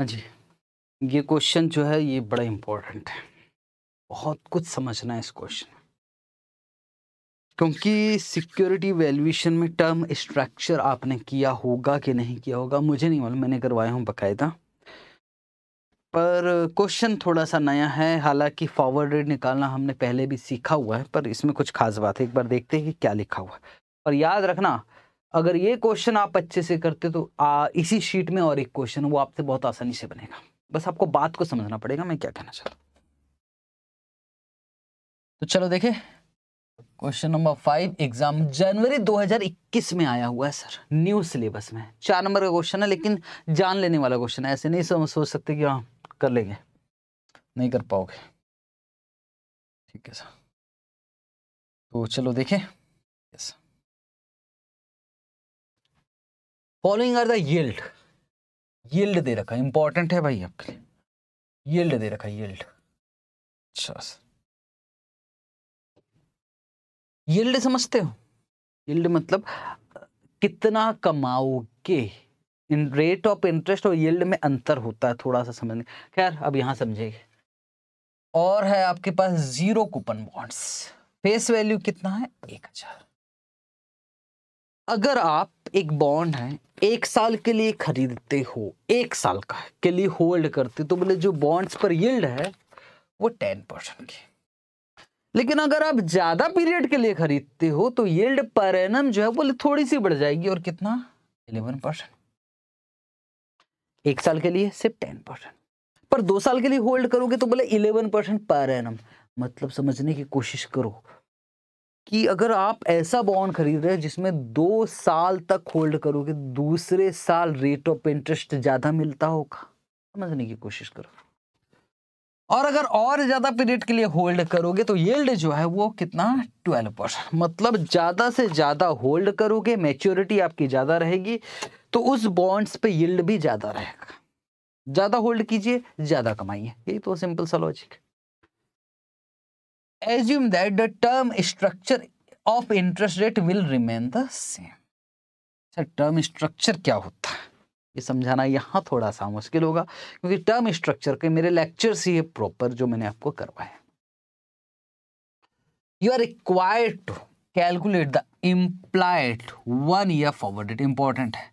हाँ जी ये क्वेश्चन जो है ये बड़ा इम्पोर्टेंट है बहुत कुछ समझना है इस क्वेश्चन क्योंकि सिक्योरिटी वैल्यूएशन में टर्म स्ट्रक्चर आपने किया होगा कि नहीं किया होगा मुझे नहीं मालूम मैंने करवाया हूँ बकायदा पर क्वेश्चन थोड़ा सा नया है हालांकि फॉरवर्ड रेट निकालना हमने पहले भी सीखा हुआ है पर इसमें कुछ खास बात है एक बार देखते हैं कि क्या लिखा हुआ है और याद रखना अगर ये क्वेश्चन आप अच्छे से करते तो आ, इसी शीट में और एक क्वेश्चन वो आपसे बहुत आसानी से बनेगा बस आपको बात को समझना पड़ेगा मैं क्या कहना चाहता हूँ तो चलो देखे क्वेश्चन नंबर फाइव एग्जाम जनवरी 2021 में आया हुआ है सर न्यू सिलेबस में चार नंबर का क्वेश्चन है लेकिन जान लेने वाला क्वेश्चन है ऐसे नहीं सोच सकते कि हाँ कर लेंगे नहीं कर पाओगे ठीक है सर तो चलो देखें yes following are the yield दे रखा है इंपॉर्टेंट है भाई आपके लिए यील्ड दे रखा है यील्ड अच्छा यील्ड समझते हो यील्ड मतलब कितना कमाओगे इन रेट ऑफ इंटरेस्ट और यील्ड में अंतर होता है थोड़ा सा समझने खैर अब यहां समझेगी और है आपके पास zero coupon bonds face value कितना है एक हजार अगर आप एक बॉन्ड है एक साल के लिए खरीदते हो एक साल का के लिए होल्ड करते तो बोले जो बॉन्ड्स पर यील्ड है वो टेन परसेंट की लेकिन अगर आप ज्यादा पीरियड के लिए खरीदते हो तो यील्ड पर एनम जो है बोले थोड़ी सी बढ़ जाएगी और कितना इलेवन परसेंट एक साल के लिए सिर्फ टेन परसेंट पर दो साल के लिए होल्ड करोगे तो बोले इलेवन परसेंट पर एनम मतलब समझने की कोशिश करो कि अगर आप ऐसा बॉन्ड खरीद रहे हो जिसमें दो साल तक होल्ड करोगे दूसरे साल रेट ऑफ इंटरेस्ट ज़्यादा मिलता होगा समझने की कोशिश करो और अगर और ज़्यादा पीरियड के लिए होल्ड करोगे तो येल्ड जो है वो कितना ट्वेल्व परसेंट मतलब ज़्यादा से ज़्यादा होल्ड करोगे मेच्योरिटी आपकी ज़्यादा रहेगी तो उस बॉन्ड्स पे यील्ड भी ज़्यादा रहेगा ज़्यादा होल्ड कीजिए ज़्यादा कमाइए यही तो सिंपल सा लॉजिक है assume that the term structure of interest rate will remain the same sir term structure क्या होता है ये समझाना यहाँ थोड़ा सा मुश्किल होगा क्योंकि टर्म स्ट्रक्चर के मेरे लेक्चर से ये प्रॉपर जो मैंने आपको करवाए you are required to calculate the implied one year forward rate important है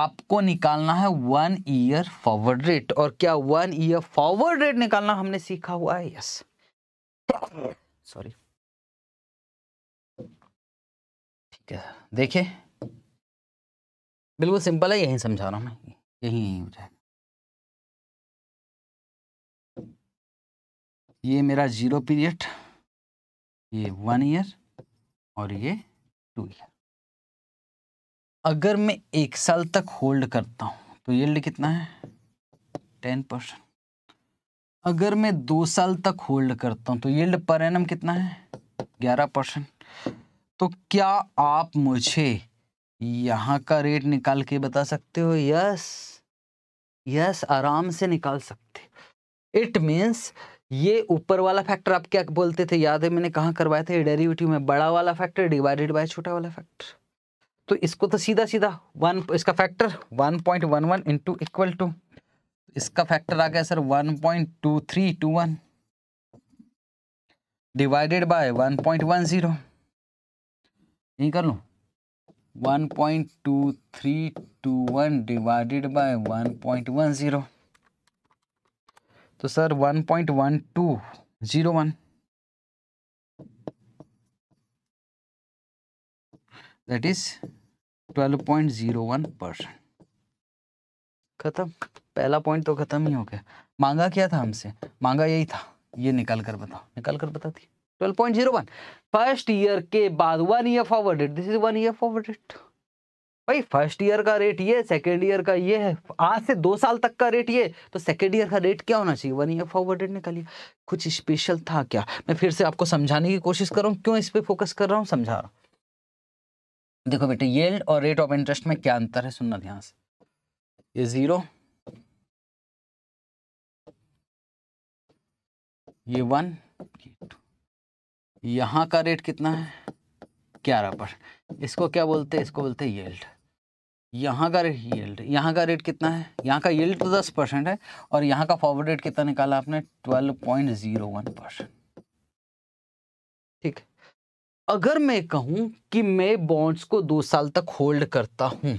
आपको निकालना है वन ईयर फॉरवर्ड रेट और क्या वन ईयर फॉरवर्ड रेट निकालना हमने सीखा हुआ है यस yes. सॉरी ठीक है देखे बिल्कुल सिंपल है यही समझा रहा हूँ मैं यही यही हो जाएगा ये मेरा जीरो पीरियड ये वन ईयर और ये टू ईयर अगर मैं एक साल तक होल्ड करता हूँ तो यील्ड कितना है टेन परसेंट अगर मैं दो साल तक होल्ड करता हूँ तो यील्ड पर एनम कितना है ग्यारह परसेंट तो क्या आप मुझे यहां का रेट निकाल के बता सकते हो यस यस आराम से निकाल सकते इट मीन्स ये ऊपर वाला फैक्टर आप क्या बोलते थे याद है मैंने कहाँ करवाए थे डेरिवेटिव में बड़ा वाला फैक्टर डिवाइडेड बाय छोटा वाला फैक्टर तो इसको तो सीधा सीधा वन इसका factor one point one one into equal to इसका फैक्टर आ गया sir one point two three two one divided by one point one zero यही कर लूँ one point two three two one divided by one point one zero तो sir one point one two zero one that is twelve point zero one percent ख़त्म पहला point तो खत्म ही हो गया मांगा क्या था हमसे मांगा यही था ये निकाल कर बताओ निकाल कर बता दी twelve point zero one first year के बाद one year forwarded this is one year forwarded भाई फर्स्ट ईयर का रेट ये सेकेंड ईयर का ये है आज से दो साल तक का रेट ये तो सेकेंड ईयर का रेट क्या होना चाहिए वन ईयर फॉरवर्डेड निकालिए कुछ स्पेशल था क्या मैं फिर से आपको समझाने की कोशिश कर रहा हूँ क्यों इस पर फोकस कर रहा हूँ समझा रहा हूँ देखो बेटे येल्ड और रेट ऑफ इंटरेस्ट में क्या अंतर है सुनना ध्यान से ये जीरो ये वन यहाँ का रेट कितना है ग्यारह पर इसको क्या बोलते हैं इसको बोलते हैं येल्ड यहाँ का रेट येल्ड यहाँ का रेट कितना है यहाँ का येल्ड तो दस परसेंट है और यहाँ का फॉरवर्ड रेट कितना निकाला आपने twelve point zero one percent ठीक अगर मैं कहूँ कि मैं बॉन्ड्स को दो साल तक होल्ड करता हूँ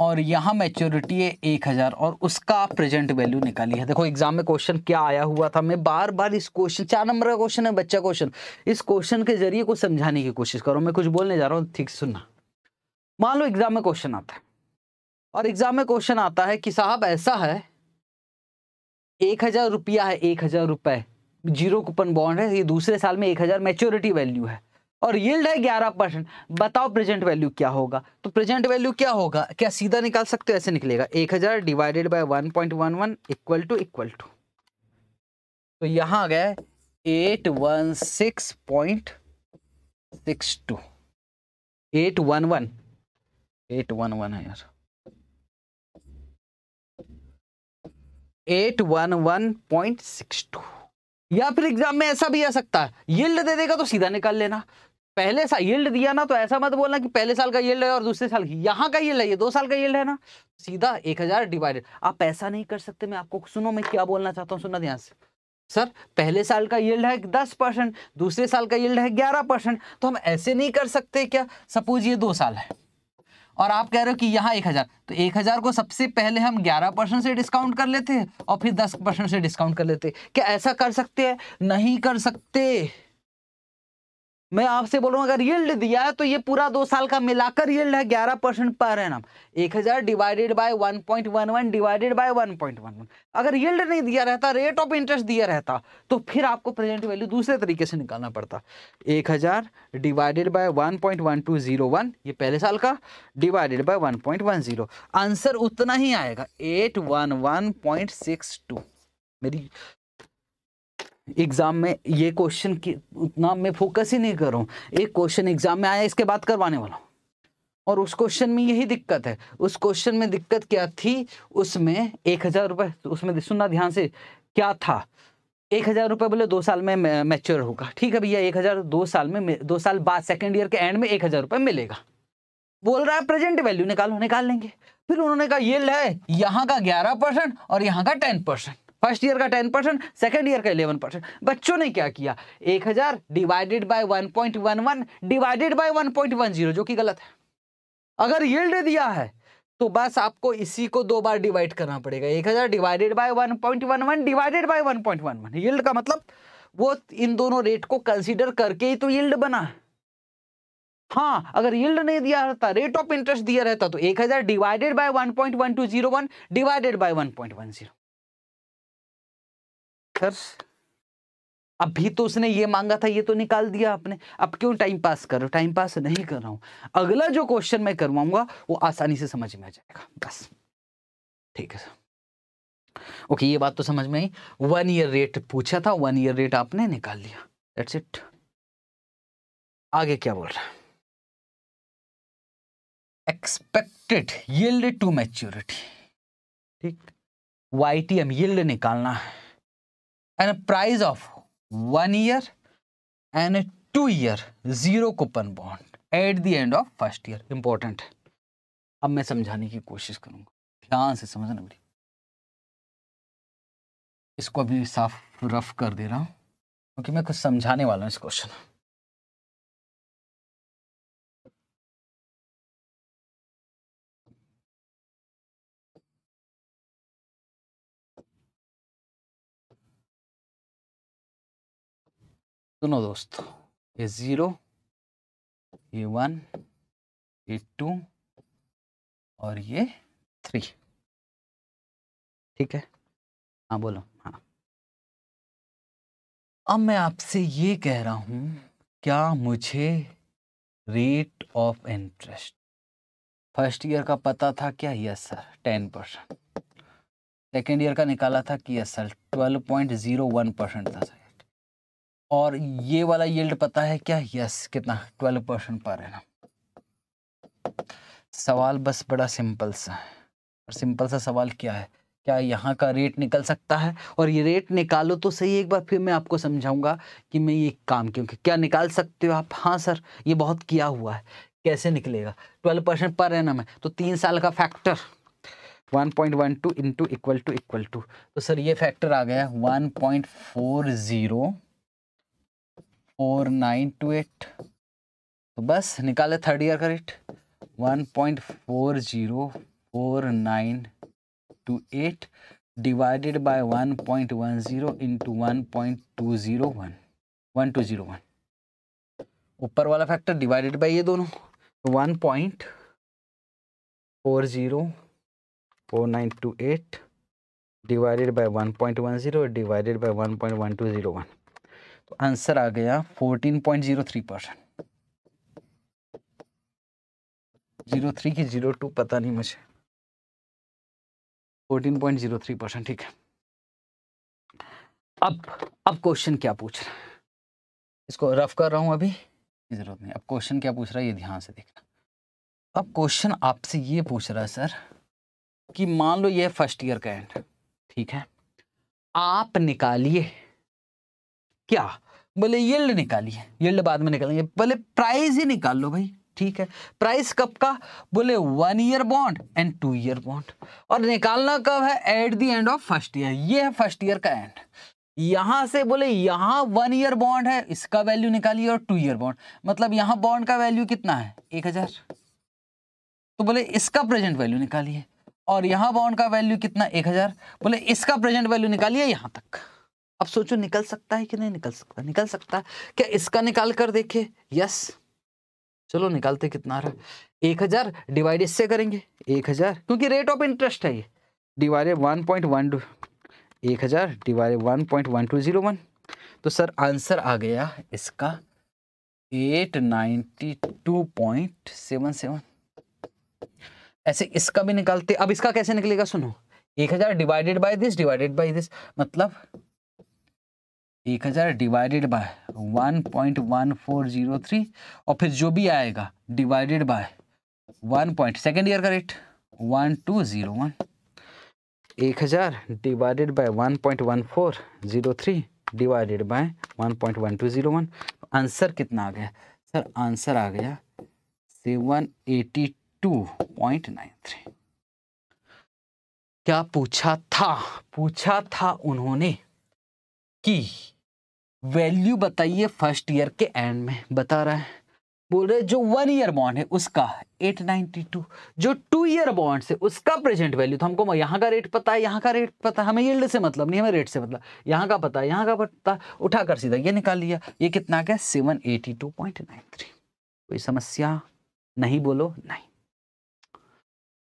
और यहाँ मैच्योरिटी है एक हज़ार और उसका प्रेजेंट वैल्यू निकाली है देखो एग्जाम में क्वेश्चन क्या आया हुआ था मैं बार बार इस क्वेश्चन चार नंबर का क्वेश्चन है बच्चा क्वेश्चन इस क्वेश्चन के जरिए कुछ समझाने की कोशिश करो मैं कुछ बोलने जा रहा हूँ ठीक सुनना मान लो एग्जाम में क्वेश्चन आता है और एग्जाम में क्वेश्चन आता है कि साहब ऐसा है एक हज़ार रुपया है एक हज़ार रुपये जीरो कूपन बॉन्ड है ये दूसरे साल में एक हज़ार मेच्योरिटी वैल्यू है और यील्ड है 11 परसेंट बताओ प्रेजेंट वैल्यू क्या होगा तो प्रेजेंट वैल्यू क्या होगा क्या सीधा निकाल सकते हो ऐसे निकलेगा 1000 divided by 1.11 equal to equal to तो यहां आ गया eight one six point six two eight one one eight one one है यार eight one one point six two या फिर एग्जाम में ऐसा भी आ सकता है यील्ड दे देगा तो सीधा निकाल लेना पहले साल यील्ड दिया ना तो ऐसा मत बोलना कि पहले साल का यील्ड है और दूसरे साल की यहाँ का यील्ड है ये दो साल का यील्ड है ना सीधा एक हजार डिवाइडेड आप ऐसा नहीं कर सकते मैं आपको सुनो मैं क्या बोलना चाहता हूँ सुनना ध्यान से सर पहले साल का यील्ड है दस परसेंट दूसरे साल का यील्ड है ग्यारह परसेंट तो हम ऐसे नहीं कर सकते क्या सपोज ये दो साल है और आप कह रहे हो कि यहाँ एक हज़ार तो एक हज़ार को सबसे पहले हम ग्यारह परसेंट से डिस्काउंट कर लेते हैं और फिर दस परसेंट से डिस्काउंट कर लेते हैं क्या ऐसा कर सकते हैं नहीं कर सकते मैं आपसे बोलूं अगर यील्ड दिया है तो ये पूरा दो साल का मिलाकर यील्ड है ग्यारह परसेंट पर एनम एक हज़ार divided by one point one one divided by one point one one अगर यील्ड नहीं दिया रहता रेट ऑफ इंटरेस्ट दिया रहता तो फिर आपको प्रेजेंट वैल्यू दूसरे तरीके से निकालना पड़ता एक हज़ार divided by one point one two zero one ये पहले साल का divided by one point one zero answer उतना ही आएगा eight one one point six two मेरी एग्ज़ाम में ये क्वेश्चन की उतना मैं फोकस ही नहीं करूँ एक क्वेश्चन एग्ज़ाम में आया इसके बाद करवाने वाला हूँ और उस क्वेश्चन में यही दिक्कत है उस क्वेश्चन में दिक्कत क्या थी उसमें एक हज़ार रुपये तो उसमें सुनना ध्यान से क्या था एक हज़ार रुपये बोले दो साल में मैच्योर होगा ठीक है भैया एक हज़ार दो साल में दो साल बाद सेकेंड ईयर के एंड में एक हज़ार रुपये मिलेगा बोल रहा है प्रेजेंट वैल्यू निकालो निकाल लेंगे फिर उन्होंने कहा ये लय यहाँ का ग्यारह परसेंट और यहाँ का टेन परसेंट फर्स्ट ईयर का टेन परसेंट सेकेंड ईयर का इलेवन परसेंट बच्चों ने क्या किया एक हजार divided by one point one one divided by one point one zero जो कि गलत है अगर यील्ड दिया है तो बस आपको इसी को दो बार डिवाइड करना पड़ेगा एक हजार divided by one point one one divided by one point one one yield का मतलब वो इन दोनों रेट को कंसिडर करके ही तो यील्ड बना हाँ अगर यील्ड नहीं दिया रहता रेट ऑफ इंटरेस्ट दिया रहता तो एक हजार divided by one point one two zero one divided by one point one zero Utkarsh अभी तो उसने ये मांगा था ये तो निकाल दिया आपने अब क्यों टाइम पास करो टाइम पास नहीं कर रहा हूं अगला जो क्वेश्चन मैं करवाऊंगा वो आसानी से समझ में आ जाएगा बस ठीक है ओके ये बात तो समझ में आई वन ईयर रेट पूछा था वन ईयर रेट आपने निकाल लिया दैट्स इट आगे क्या बोल रहा है एक्सपेक्टेड यील्ड टू मैच्योरिटी ठीक एम यील्ड निकालना है and price of one year and two year zero coupon bond at the end of first year important है अब मैं समझाने की कोशिश करूंगा ध्यान से समझना मेरी इसको अभी साफ रफ कर दे रहा हूँ क्योंकि मैं कुछ समझाने वाला हूँ इस क्वेश्चन सुनो दोस्तों ये ज़ीरो ये वन ये टू और ये थ्री ठीक है हाँ बोलो हाँ अब मैं आपसे ये कह रहा हूँ क्या मुझे rate of interest first year का पता था क्या yes sir ten percent second year का निकाला था कि yes sir twelve point zero one percent था सर और ये वाला यील्ड पता है क्या यस कितना ट्वेल्व परसेंट पर है ना सवाल बस बड़ा सिंपल सा है और सिंपल सा सवाल क्या है क्या यहाँ का रेट निकल सकता है और ये रेट निकालो तो सही एक बार फिर मैं आपको समझाऊंगा कि मैं ये काम क्योंकि क्या निकाल सकते हो आप हाँ सर ये बहुत किया हुआ है कैसे निकलेगा ट्वेल्व परसेंट पर है ना मैं तो तीन साल का factor one point one two into equal to equal to तो सर ये फैक्टर आ गया one point four zero four nine two eight तो बस निकाले थर्ड ईयर का rate one point four zero four nine two eight divided by one point one zero into one point two zero one one two zero one ऊपर वाला factor divided by ये दोनों तो one point four zero four nine two eight divided by one point one zero divided by one point one two zero one answer आ गया 14.03 percent zero three की zero two पता नहीं मुझे 14.03 percent ठीक है अब अब क्वेश्चन क्या पूछ रहा है इसको रफ कर रहा हूं अभी जरूरत नहीं अब क्वेश्चन क्या पूछ रहा है ये ध्यान से देखना अब क्वेश्चन आपसे ये पूछ रहा है सर कि मान लो ये फर्स्ट ईयर का एंड ठीक है आप निकालिए क्या बोले यील्ड निकालिए यील्ड बाद में निकालेंगे बोले प्राइस ही निकाल लो भाई ठीक है प्राइस कब का बोले one year bond and two year bond और निकालना कब है at the end of first year ये है फर्स्ट ईयर का एंड यहां से बोले यहां वन ईयर बॉन्ड है इसका वैल्यू निकालिए और टू ईयर बॉन्ड मतलब यहां बॉन्ड का वैल्यू कितना है एक हजार तो बोले इसका प्रेजेंट वैल्यू निकालिए और यहां बॉन्ड का वैल्यू कितना एक हजार बोले इसका प्रेजेंट वैल्यू निकालिए यहां तक अब सोचो निकल सकता है कि नहीं निकल सकता निकल सकता क्या इसका निकाल कर देखे यस चलो निकालते कितना रहा एक हजार डिवाइड इससे करेंगे एक हजार क्योंकि रेट ऑफ इंटरेस्ट है ये divide one point one two एक हजार divide one point one two zero one तो सर आंसर आ गया इसका eight ninety two point seven seven ऐसे इसका भी निकालते अब इसका कैसे निकलेगा सुनो एक हजार divided by this divided by this मतलब एक हज़ार divided by one point one four zero three और फिर जो भी आएगा divided by one point second year का rate one two zero one एक हज़ार divided by one point one four zero three divided by one point one two zero one answer कितना आ गया सर आंसर आ गया seven eighty two point nine three क्या पूछा था पूछा था उन्होंने कि वैल्यू बताइए फर्स्ट ईयर के एंड में बता रहा है बोल रहे जो वन ईयर बॉन्ड है उसका 892 जो टू ईयर बॉन्ड है उसका प्रेजेंट वैल्यू तो हमको यहाँ का रेट पता है यहाँ का रेट पता है हमें यील्ड से मतलब नहीं हमें रेट से मतलब यहाँ का पता है यहाँ का पता उठाकर सीधा ये निकाल लिया ये कितना क्या seven eighty two point nine three कोई समस्या नहीं बोलो नहीं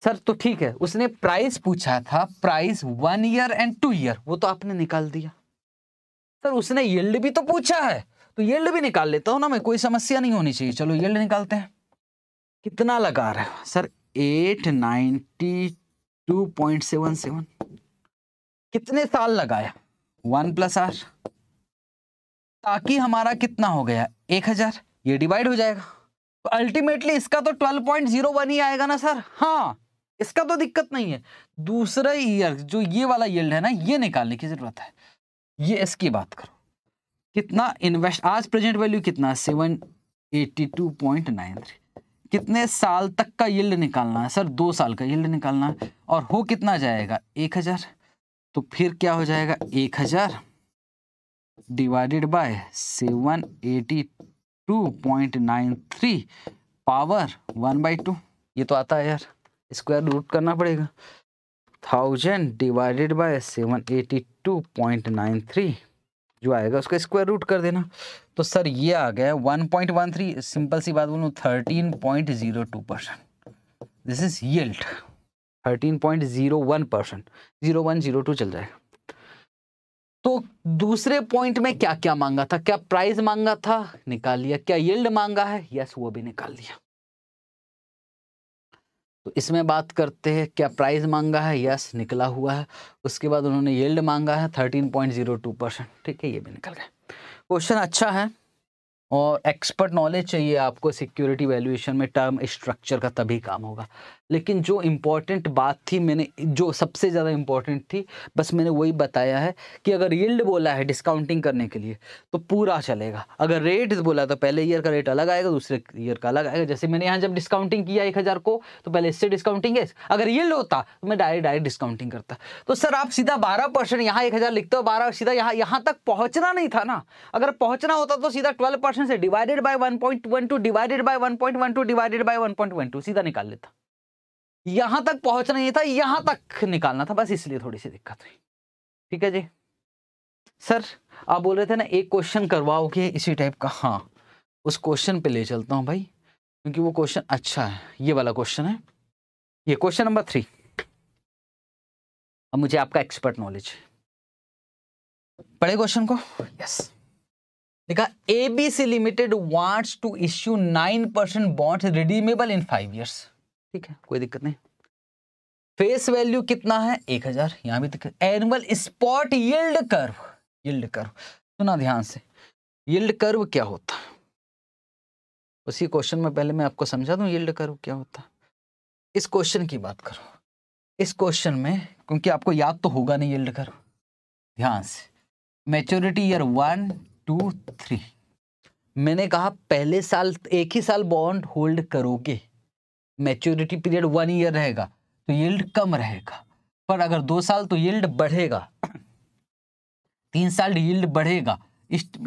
सर तो ठीक है उसने प्राइस पूछा था price one year and two year वो तो आपने निकाल दिया सर उसने यल्ड भी तो पूछा है तो यल्ड भी निकाल लेता हूँ ना मैं कोई समस्या नहीं होनी चाहिए चलो यल्ड निकालते हैं कितना लगा रहा है sir eight ninety two point seven seven कितने साल लगाया वन प्लस आर ताकि हमारा कितना हो गया एक हजार ये डिवाइड हो जाएगा तो अल्टीमेटली इसका तो ट्वेल्व पॉइंट जीरो वन ही आएगा ना सर हाँ इसका तो दिक्कत नहीं है दूसरा ईयर जो ये वाला यल्ड है ना ये निकालने की जरूरत है ये इसकी बात करो कितना इन्वेस्ट आज प्रेजेंट वैल्यू कितना seven eighty two point nine three कितने साल तक का यील्ड निकालना है सर दो साल का यील्ड निकालना है और हो कितना जाएगा एक हजार तो फिर क्या हो जाएगा एक हजार divided by seven eighty two point nine three power one by two ये तो आता है यार स्क्वायर रूट करना पड़ेगा thousand divided by seven eighty two point nine three जो आएगा उसका स्क्वायर रूट कर देना तो सर ये आ गया one point one three simple सी बात बोलूँ thirteen point zero two percent this is yield thirteen point zero one percent zero one zero two चल जाएगा तो दूसरे पॉइंट में क्या क्या मांगा था क्या प्राइस मांगा था निकाल लिया क्या यील्ड मांगा है यस वो भी निकाल लिया तो इसमें बात करते हैं क्या प्राइस मांगा है यस निकला हुआ है उसके बाद उन्होंने येल्ड मांगा है thirteen point zero two percent ठीक है ये भी निकल गए क्वेश्चन अच्छा है और एक्सपर्ट नॉलेज चाहिए आपको सिक्योरिटी वैल्यूएशन में टर्म स्ट्रक्चर का तभी काम होगा लेकिन जो इम्पोर्टेंट बात थी मैंने जो सबसे ज़्यादा इम्पोर्टेंट थी बस मैंने वही बताया है कि अगर यील्ड बोला है डिस्काउंटिंग करने के लिए तो पूरा चलेगा अगर रेट बोला तो पहले ईयर का रेट अलग आएगा दूसरे ईयर का अलग आएगा जैसे मैंने यहाँ जब डिस्काउंटिंग किया एक हज़ार को तो पहले इससे डिस्काउंटिंग है अगर यील्ड होता तो मैं डायरेक्ट डायरेक्ट डिस्काउंटिंग करता तो सर आप सीधा बारह परसेंट यहाँ एक हज़ार लिखते हो बारह सीधा यहाँ यहाँ तक पहुँचना नहीं था ना अगर पहुँचना होता तो सीधा ट्वेल्व परसेंट से divided by one point one two divided by one point one two divided by one point one two सीधा निकाल लेता यहां तक पहुंचना ही था यहां तक निकालना था बस इसलिए थोड़ी सी दिक्कत हुई ठीक है जी सर आप बोल रहे थे ना एक क्वेश्चन करवाओगे इसी टाइप का हाँ उस क्वेश्चन पे ले चलता हूँ भाई क्योंकि वो क्वेश्चन अच्छा है ये वाला क्वेश्चन है ये क्वेश्चन नंबर थ्री अब मुझे आपका एक्सपर्ट नॉलेज पढ़े क्वेश्चन को यस देखा ABC limited wants to issue nine percent bond redeemable in five years ठीक है कोई दिक्कत नहीं फेस वैल्यू कितना है एक हजार यहाँ भी annual spot yield curve yield curve सुना ध्यान से यील्ड कर्व क्या होता है उसी क्वेश्चन में पहले मैं आपको समझा दूं यील्ड कर्व क्या होता है इस क्वेश्चन की बात करो इस क्वेश्चन में क्योंकि आपको याद तो होगा नहीं यील्ड कर्व ध्यान से maturity year one two three मैंने कहा पहले साल एक ही साल बॉन्ड होल्ड करोगे मैच्योरिटी पीरियड वन ईयर रहेगा तो यील्ड कम रहेगा पर अगर दो साल तो यील्ड बढ़ेगा तीन साल यील्ड बढ़ेगा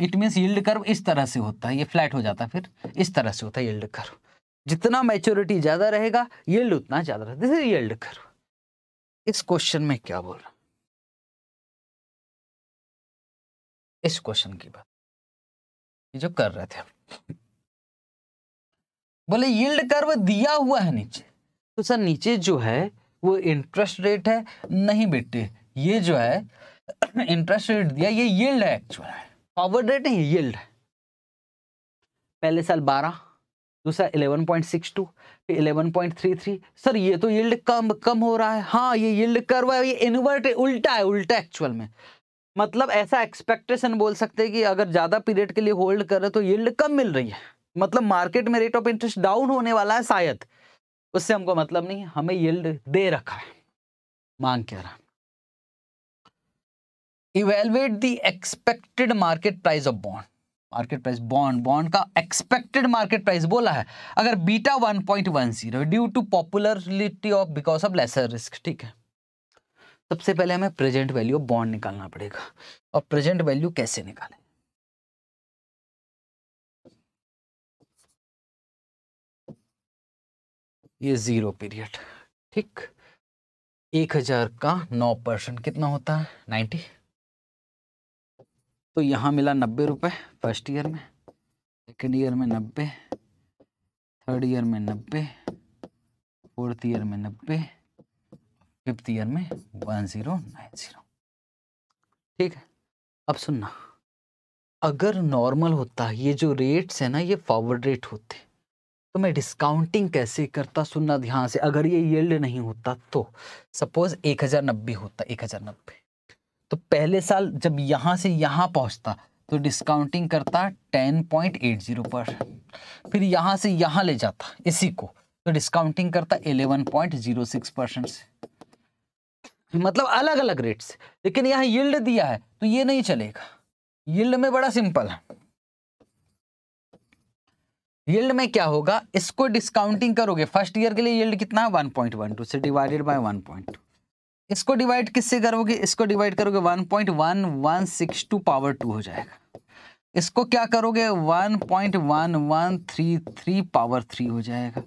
इट मीन्स यील्ड कर्व इस तरह से होता है ये फ्लैट हो जाता है फिर इस तरह से होता है यील्ड कर्व जितना मैच्योरिटी ज़्यादा रहेगा यील्ड उतना ज़्यादा रहता है इज यील्ड कर्व इस क्वेश्चन में क्या बोल रहा इस क्वेश्चन की बात ये जो कर रहे थे बोले यील्ड कर्व दिया हुआ है नीचे तो सर नीचे जो है वो इंटरेस्ट रेट है नहीं बेटे ये जो है इंटरेस्ट रेट दिया ये यील्ड है एक्चुअल है फॉरवर्ड रेट नहीं यील्ड है पहले साल बारह दूसरा इलेवन पॉइंट सिक्स टू फिर eleven point three three sir ये तो यील्ड कम कम हो रहा है हाँ ये यील्ड कर्व है ये इन्वर्ट उल्टा है उल्टा एक्चुअल में मतलब ऐसा एक्सपेक्टेशन बोल सकते हैं कि अगर ज़्यादा पीरियड के लिए होल्ड कर रहे तो यील्ड कम मिल रही है मतलब मार्केट में रेट ऑफ इंटरेस्ट डाउन होने वाला है शायद उससे हमको मतलब नहीं हमें यील्ड दे रखा है मांग क्या रहा evaluate the expected market price of bond market price bond bond का एक्सपेक्टेड मार्केट प्राइस बोला है अगर beta 1.10 due to popularity of because of lesser risk ठीक है सबसे पहले हमें प्रेजेंट वैल्यू ऑफ बॉन्ड निकालना पड़ेगा और प्रेजेंट वैल्यू कैसे निकालें ये ज़ीरो पीरियड ठीक एक हज़ार का नौ परसेंट कितना होता है नाइन्टी तो यहाँ मिला नब्बे रुपये फर्स्ट ईयर में सेकेंड ईयर में नब्बे थर्ड ईयर में नब्बे फोर्थ ईयर में नब्बे फिफ्थ ईयर में वन ज़ीरो नाइन ज़ीरो ठीक है अब सुनना अगर नॉर्मल होता ये जो रेट्स है ना ये फॉरवर्ड रेट होते हैं तो मैं डिस्काउंटिंग कैसे करता सुनना ध्यान से अगर ये येल्ड नहीं होता तो सपोज एक हज़ार नब्बे होता एक हज़ार नब्बे तो पहले साल जब यहाँ से यहाँ पहुँचता तो डिस्काउंटिंग करता टेन पॉइंट एट जीरो पर फिर यहाँ से यहाँ ले जाता इसी को तो डिस्काउंटिंग करता eleven point zero six percent से मतलब अलग अलग रेट से लेकिन यहाँ यील्ड दिया है तो ये नहीं चलेगा यील्ड में बड़ा सिंपल है यील्ड में क्या होगा इसको डिस्काउंटिंग करोगे फर्स्ट ईयर के लिए यील्ड कितना है वन पॉइंट वन टू से divided by one point two इसको डिवाइड किससे करोगे इसको डिवाइड करोगे one point one one six two power two हो जाएगा इसको क्या करोगे one point one one three three power three हो जाएगा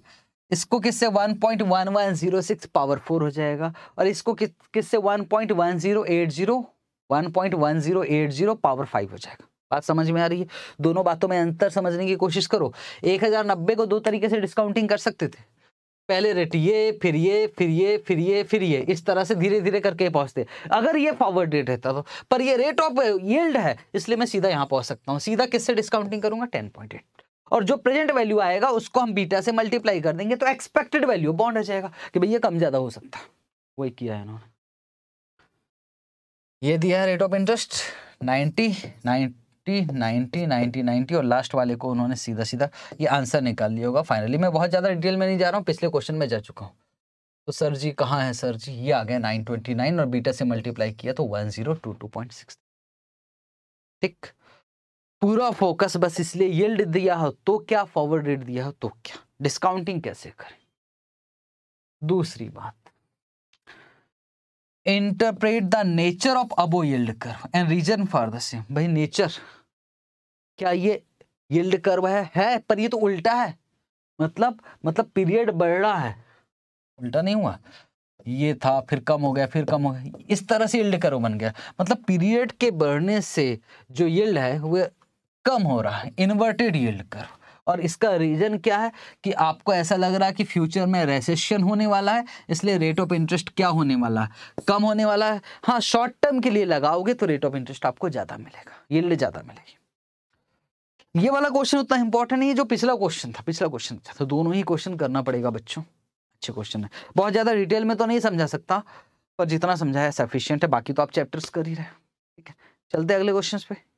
इसको किससे one point one one zero six power four हो जाएगा और इसको किससे one point one zero eight zero one point one zero eight zero power five हो जाएगा बात समझ में आ रही है दोनों बातों में अंतर समझने की कोशिश करो एक हजार नब्बे को दो तरीके से डिस्काउंटिंग कर सकते थे पहले रेट ये फिर ये फिर ये फिर ये फिर ये इस तरह से धीरे धीरे करके पहुंचते अगर ये फॉरवर्ड रेट रहता तो पर ये रेट ऑफ यील्ड है इसलिए मैं सीधा यहाँ पहुंच सकता हूँ सीधा किससे डिस्काउंटिंग करूंगा टेन पॉइंट एट और जो प्रेजेंट वैल्यू आएगा उसको हम बीटा से मल्टीप्लाई कर देंगे तो एक्सपेक्टेड वैल्यू बॉन्ड आ जाएगा कि भाई कम ज़्यादा हो सकता वही किया है इन्होंने ये दिया है rate of interest ninety nine fifty ninety ninety ninety और लास्ट वाले को उन्होंने सीधा सीधा ये आंसर निकाल लिया होगा फाइनली मैं बहुत ज़्यादा डिटेल में नहीं जा रहा हूँ पिछले क्वेश्चन में जा चुका हूँ तो सर जी कहाँ है सर जी ये आ गया नाइन ट्वेंटी नाइन और बीटा से मल्टीप्लाई किया तो one zero two two point six ठीक पूरा फोकस बस इसलिए यील्ड दिया हो तो क्या फॉरवर्ड रेट दिया हो तो क्या डिस्काउंटिंग कैसे करें दूसरी बात interpret the nature of above yield curve and reason for the same भाई नेचर क्या ये यील्ड कर्व है है पर ये तो उल्टा है मतलब मतलब पीरियड बढ़ रहा है उल्टा नहीं हुआ ये था फिर कम हो गया फिर कम हो गया इस तरह से यील्ड कर्व बन गया मतलब पीरियड के बढ़ने से जो यील्ड है वह कम हो रहा है इन्वर्टेड यील्ड कर्व और इसका रीजन क्या है कि आपको ऐसा लग रहा है कि फ्यूचर में रेसेशन होने वाला है इसलिए रेट ऑफ इंटरेस्ट क्या होने वाला है कम होने वाला है हाँ शॉर्ट टर्म के लिए लगाओगे तो रेट ऑफ इंटरेस्ट आपको ज़्यादा मिलेगा यील्ड ज़्यादा मिलेगी ये वाला क्वेश्चन उतना इंपॉर्टेंट नहीं है जो पिछला क्वेश्चन था पिछला क्वेश्चन था तो दोनों ही क्वेश्चन करना पड़ेगा बच्चों अच्छे क्वेश्चन है बहुत ज़्यादा डिटेल में तो नहीं समझा सकता पर जितना समझाया सफिशियंट है बाकी तो आप चैप्टर्स कर ही रहे ठीक है चलते अगले क्वेश्चन पे